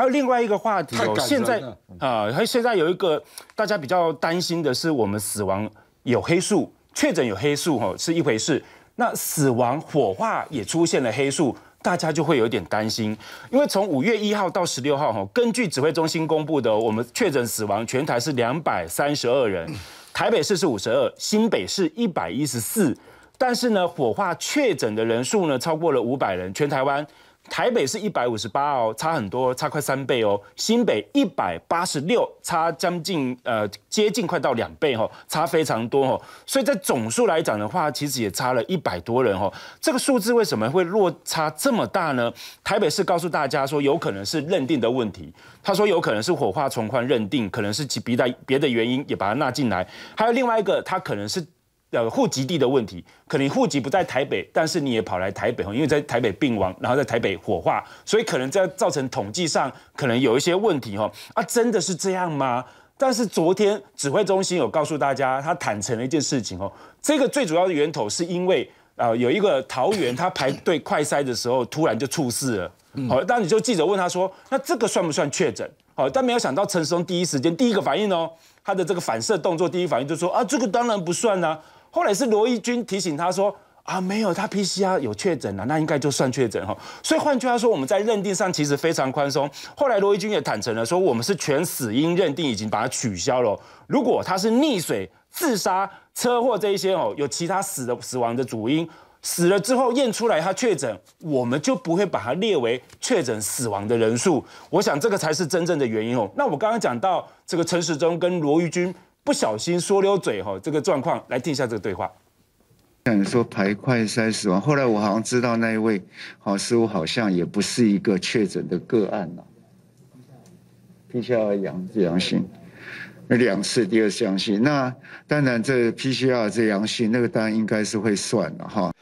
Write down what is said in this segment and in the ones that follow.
还有另外一个话题，现在啊，还、现在有一个大家比较担心的是，我们死亡有黑数，确诊有黑数吼是一回事。那死亡火化也出现了黑数，大家就会有点担心。因为从五月一号到十六号哈，根据指挥中心公布的，我们确诊死亡全台是两百三十二人，台北市是五十二，新北市一百一十四，但是呢，火化确诊的人数呢，超过了五百人，全台湾。台北是一百五十八哦，差很多，差快三倍哦。新北一百八十六，差将近呃接近快到两倍哦，差非常多哦。所以在总数来讲的话，其实也差了一百多人哦。这个数字为什么会落差这么大呢？台北市告诉大家说，有可能是认定的问题。他说有可能是火化从宽认定，可能是其别的别的原因也把它纳进来。还有另外一个，他可能是。呃，户籍地的问题，可能户籍不在台北，但是你也跑来台北因为在台北病亡，然后在台北火化，所以可能在造成统计上可能有一些问题哦。啊，真的是这样吗？但是昨天指挥中心有告诉大家，他坦诚了一件事情哦，这个最主要的源头是因为呃有一个桃园，他排队快筛的时候突然就出事了。好，当你就记者问他说，那这个算不算确诊？好，但没有想到陈松第一时间第一个反应哦，他的这个反射动作，第一反应就说啊，这个当然不算呢。后来是罗义军提醒他说啊，没有他 PCR 有确诊了，那应该就算确诊哈。所以换句话说，我们在认定上其实非常宽松。后来罗义军也坦承了说，我们是全死因认定已经把它取消了。如果他是溺水、自杀、车祸这一些哦，有其他死的死亡的主因，死了之后验出来他确诊，我们就不会把它列为确诊死亡的人数。我想这个才是真正的原因哦。那我刚刚讲到这个陈时中跟罗义军。不小心说溜嘴哈，这个状况来听一下这个对话。有人说排快塞死亡，后来我好像知道那一位好师傅好像也不是一个确诊的个案呐，PCR 阳阳性，那两次第二次阳性，那当然这 PCR 这阳性那个当然应该是会算的哈。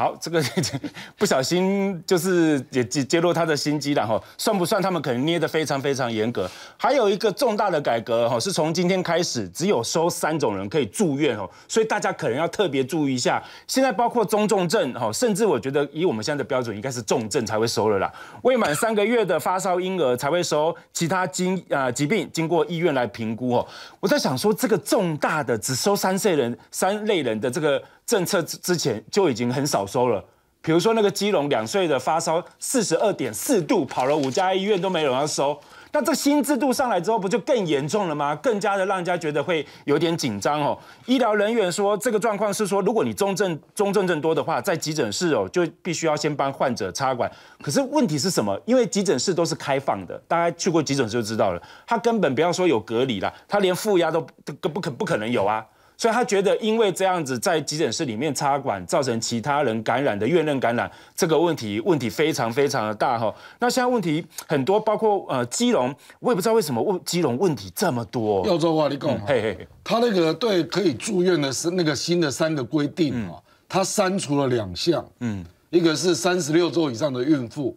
好，这个 不小心就是也揭揭露他的心机，然哈，算不算他们可能捏的非常非常严格？还有一个重大的改革，哈，是从今天开始只有收三种人可以住院哦，所以大家可能要特别注意一下。现在包括中重症，哈，甚至我觉得以我们现在的标准，应该是重症才会收了啦。未满三个月的发烧婴儿才会收，其他经啊疾病经过医院来评估哦。我在想说，这个重大的只收三岁人三类人的这个。政策之之前就已经很少收了，比如说那个基隆两岁的发烧四十二点四度，跑了五家医院都没有人要收。那这新制度上来之后，不就更严重了吗？更加的让人家觉得会有点紧张哦。医疗人员说这个状况是说，如果你中症中症症多的话，在急诊室哦就必须要先帮患者插管。可是问题是什么？因为急诊室都是开放的，大家去过急诊室就知道了，他根本不要说有隔离了，他连负压都都不可不可能有啊。所以他觉得，因为这样子在急诊室里面插管，造成其他人感染的院内感染这个问题，问题非常非常的大哈。那现在问题很多，包括呃，基隆，我也不知道为什么问基隆问题这么多。澳洲阿里贡，嘿嘿，他那个对可以住院的是那个新的三个规定哈，他删除了两项，嗯，一个是三十六周以上的孕妇，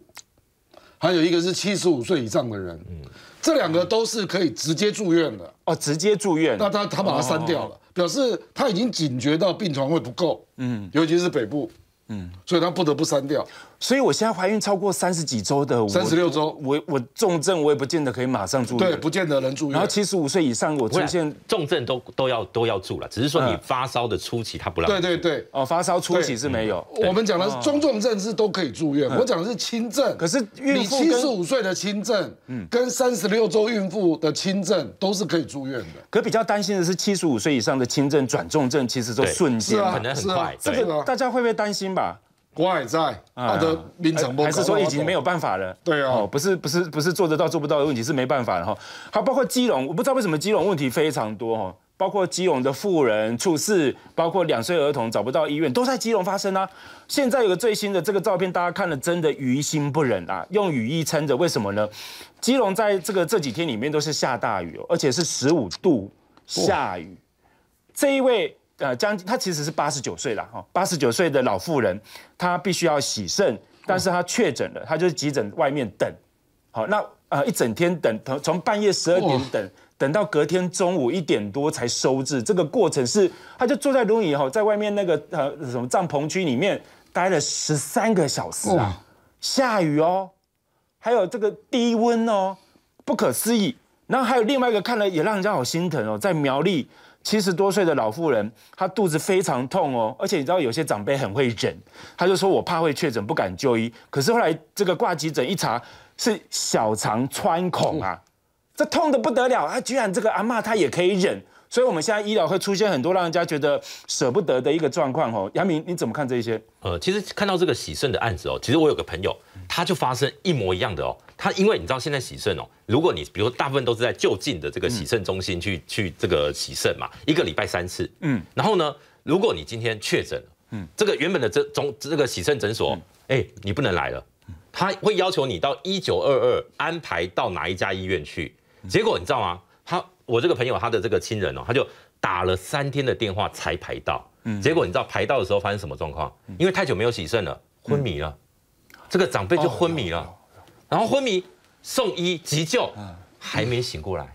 还有一个是七十五岁以上的人，嗯，这两个都是可以直接住院的。哦，直接住院，那他他把它删掉了，表示他已经警觉到病床会不够，嗯，尤其是北部，嗯，所以他不得不删掉。所以我现在怀孕超过三十几周的，三十六周，我我重症我也不见得可以马上住院，对，不见得能住院。然后七十五岁以上，我现重症都都要都要住了，只是说你发烧的初期他不让。对对对，哦，发烧初期是没有。我们讲的是中重症是都可以住院，我讲的是轻症。可是孕妇七十五岁的轻症，嗯，跟三十六周孕妇的轻症都是可以住院的。可比较担心的是七十五岁以上的轻症转重症，其实都瞬间可能很快。这个大家会不会担心吧？国海在，他的临场还是说已经没有办法了？对啊，哦，不是不是不是做得到做不到的问题，是没办法了哈。还包括基隆，我不知道为什么基隆问题非常多哈，包括基隆的富人猝事，包括两岁儿童找不到医院，都在基隆发生啊。现在有个最新的这个照片，大家看了真的于心不忍啊，用雨衣撑着，为什么呢？基隆在这个这几天里面都是下大雨哦，而且是十五度下雨，这一位。呃，江，他其实是八十九岁了哈，八十九岁的老妇人，她必须要洗肾，但是她确诊了，她就是急诊外面等，好，那呃一整天等，从从半夜十二点等等到隔天中午一点多才收治，这个过程是，她就坐在轮椅哈，在外面那个呃什么帐篷区里面待了十三个小时啊，下雨哦，还有这个低温哦，不可思议。然后还有另外一个看了也让人家好心疼哦，在苗栗。七十多岁的老妇人，她肚子非常痛哦，而且你知道有些长辈很会忍，他就说：“我怕会确诊，不敢就医。”可是后来这个挂急诊一查，是小肠穿孔啊，这痛的不得了啊！居然这个阿妈她也可以忍。所以，我们现在医疗会出现很多让人家觉得舍不得的一个状况哦。杨明，你怎么看这些？呃，其实看到这个喜肾的案子哦，其实我有个朋友，他就发生一模一样的哦。他因为你知道现在洗肾哦，如果你比如大部分都是在就近的这个洗肾中心去去这个洗肾嘛，一个礼拜三次。嗯，然后呢，如果你今天确诊嗯，这个原本的这中这个洗肾诊所，哎，你不能来了，他会要求你到一九二二安排到哪一家医院去。结果你知道吗？我这个朋友，他的这个亲人哦，他就打了三天的电话才排到。嗯，结果你知道排到的时候发生什么状况？因为太久没有洗肾了，昏迷了。这个长辈就昏迷了，然后昏迷送医急救，还没醒过来。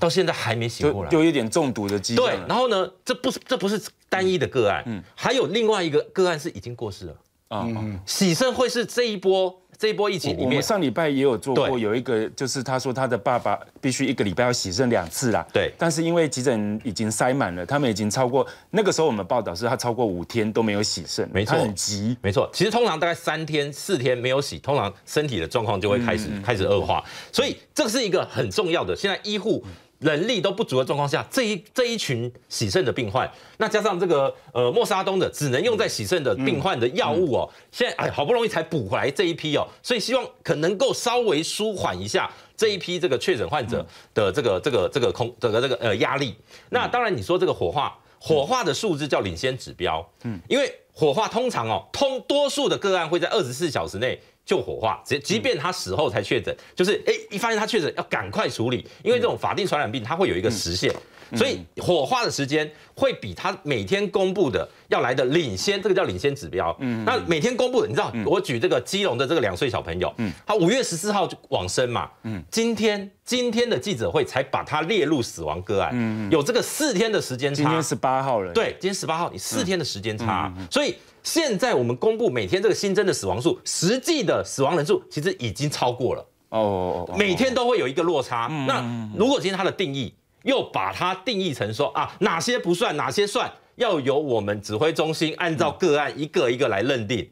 到现在还没醒过来。就有一点中毒的象。对，然后呢，这不是这不是单一的个案，还有另外一个个案是已经过世了。啊，嗯，洗肾会是这一波。这一波疫情，我们上礼拜也有做过，有一个就是他说他的爸爸必须一个礼拜要洗肾两次啦。对，但是因为急诊已经塞满了，他们已经超过那个时候我们报道是他超过五天都没有洗肾，没错，很急，没错。其实通常大概三天四天没有洗，通常身体的状况就会开始开始恶化，所以这是一个很重要的。现在医护。人力都不足的状况下，这一这一群洗肾的病患，那加上这个呃莫沙东的只能用在洗肾的病患的药物哦，现在哎好不容易才补回来这一批哦，所以希望可能够稍微舒缓一下这一批这个确诊患者的这个这个这个空这个这个呃压力。那当然你说这个火化火化的数字叫领先指标，嗯，因为火化通常哦通多数的个案会在二十四小时内。就火化，即即便他死后才确诊，就是哎，一发现他确诊要赶快处理，因为这种法定传染病它会有一个时限，所以火化的时间会比他每天公布的要来的领先，这个叫领先指标。嗯，那每天公布的，你知道，我举这个基隆的这个两岁小朋友，嗯，他五月十四号就往生嘛，嗯，今天今天的记者会才把他列入死亡个案，嗯，有这个四天的时间差。今天十八号了。对，今天十八号，你四天的时间差，所以。现在我们公布每天这个新增的死亡数，实际的死亡人数其实已经超过了哦，每天都会有一个落差。那如果今天它的定义又把它定义成说啊，哪些不算，哪些算，要由我们指挥中心按照个案一个一个来认定，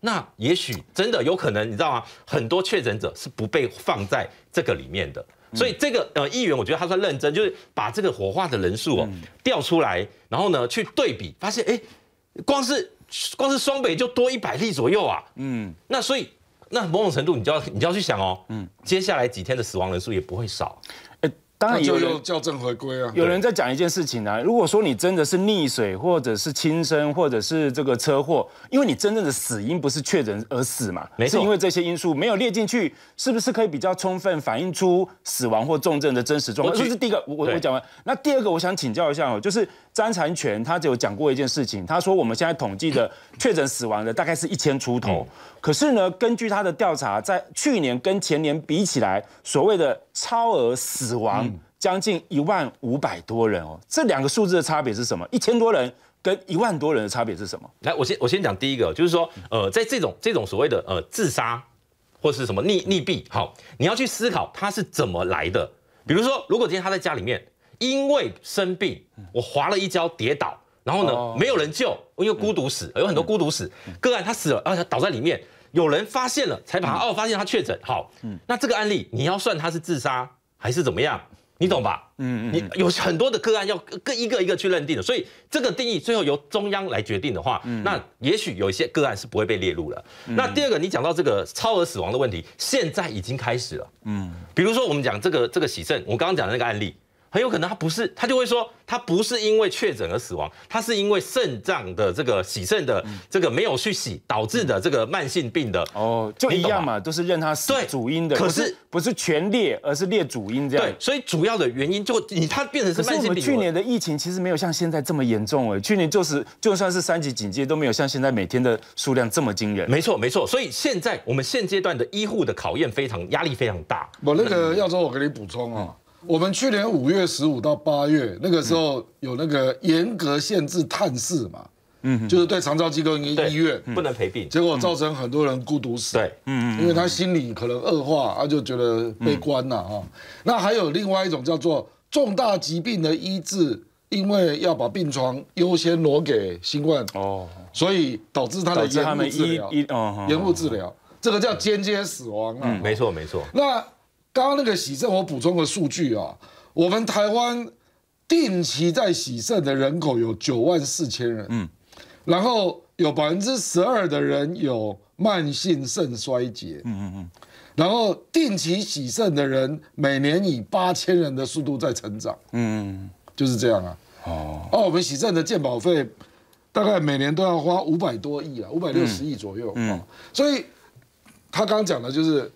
那也许真的有可能，你知道吗？很多确诊者是不被放在这个里面的。所以这个呃，议员我觉得他算认真，就是把这个火化的人数哦调出来，然后呢去对比，发现哎，光是。光是双北就多一百例左右啊，嗯，那所以那某种程度你就要你就要去想哦，嗯，接下来几天的死亡人数也不会少，当然有人校正回归啊，有人在讲一件事情啊。如果说你真的是溺水，或者是轻生，或者是这个车祸，因为你真正的死因不是确诊而死嘛，是因为这些因素没有列进去，是不是可以比较充分反映出死亡或重症的真实状况？这是第一个，我我讲完。那第二个，我想请教一下哦，就是张婵权他有讲过一件事情，他说我们现在统计的确诊死亡的大概是一千出头，可是呢，根据他的调查，在去年跟前年比起来，所谓的超额死亡。将近一万五百多人哦，这两个数字的差别是什么？一千多人跟一万多人的差别是什么？来，我先我先讲第一个，就是说，呃，在这种这种所谓的呃自杀，或是什么溺溺毙，好，你要去思考他是怎么来的。比如说，如果今天他在家里面因为生病，我滑了一跤跌倒，然后呢没有人救，因为孤独死，有很多孤独死个案，他死了，他倒在里面，有人发现了才把他、哦，发现他确诊，好，嗯，那这个案例你要算他是自杀还是怎么样？你懂吧？嗯嗯，你有很多的个案要各一个一个去认定的，所以这个定义最后由中央来决定的话，嗯，那也许有一些个案是不会被列入了。那第二个，你讲到这个超额死亡的问题，现在已经开始了，嗯，比如说我们讲这个这个喜盛，我刚刚讲的那个案例。很有可能他不是，他就会说他不是因为确诊而死亡，他是因为肾脏的这个洗肾的这个没有去洗导致的这个慢性病的哦，就一样嘛，都是认他死主因的。可是不是全列，而是列主因这样。对，所以主要的原因就你他变成是慢性病。我们去年的疫情其实没有像现在这么严重诶，去年就是就算是三级警戒都没有像现在每天的数量这么惊人。没错，没错。所以现在我们现阶段的医护的考验非常压力非常大。我那个耀宗，我给你补充啊。我们去年五月十五到八月那个时候有那个严格限制探视嘛，嗯，就是对长照机构跟医院不能陪病，结果造成很多人孤独死，对，嗯嗯，因为他心理可能恶化，他就觉得被关了啊。那还有另外一种叫做重大疾病的医治，因为要把病床优先挪给新冠，哦，所以导致他的延误治疗，延误治疗，这个叫间接死亡啊，没错没错。那刚刚那个洗肾，我补充个数据啊，我们台湾定期在洗肾的人口有九万四千人，嗯，然后有百分之十二的人有慢性肾衰竭，嗯嗯嗯，然后定期洗肾的人每年以八千人的速度在成长，嗯，就是这样啊，哦，哦，我们洗肾的健保费大概每年都要花五百多亿啊，五百六十亿左右，嗯，所以他刚讲的就是。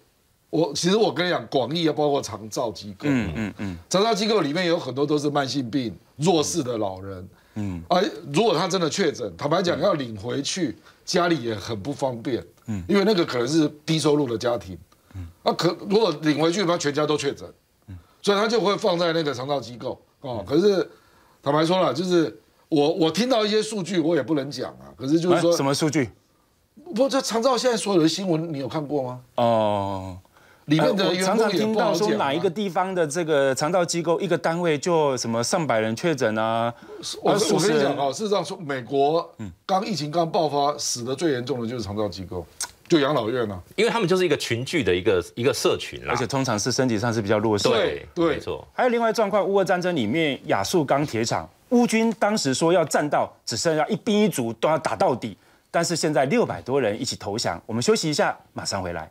我其实我跟你讲，广义啊，包括长照机构。嗯嗯嗯，长照机构里面有很多都是慢性病、弱势的老人。嗯，哎，如果他真的确诊，坦白讲，要领回去家里也很不方便。嗯，因为那个可能是低收入的家庭。嗯，啊，可如果领回去，他全家都确诊。嗯，所以他就会放在那个长照机构。哦，可是坦白说了，就是我我听到一些数据，我也不能讲啊。可是就是说什么数据？不，这长照现在所有的新闻，你有看过吗？哦。我常常听到说哪一个地方的这个肠道机构一个单位就什么上百人确诊啊？我我跟你讲啊，事实上说。美国刚疫情刚爆发，死的最严重的就是肠道机构，就养老院啊，因为他们就是一个群聚的一个一个社群啦，而且通常是身体上是比较弱势。对，没错。还有另外一状况，乌俄战争里面亚速钢铁厂，乌军当时说要战到只剩下一兵一卒都要打到底，但是现在六百多人一起投降。我们休息一下，马上回来。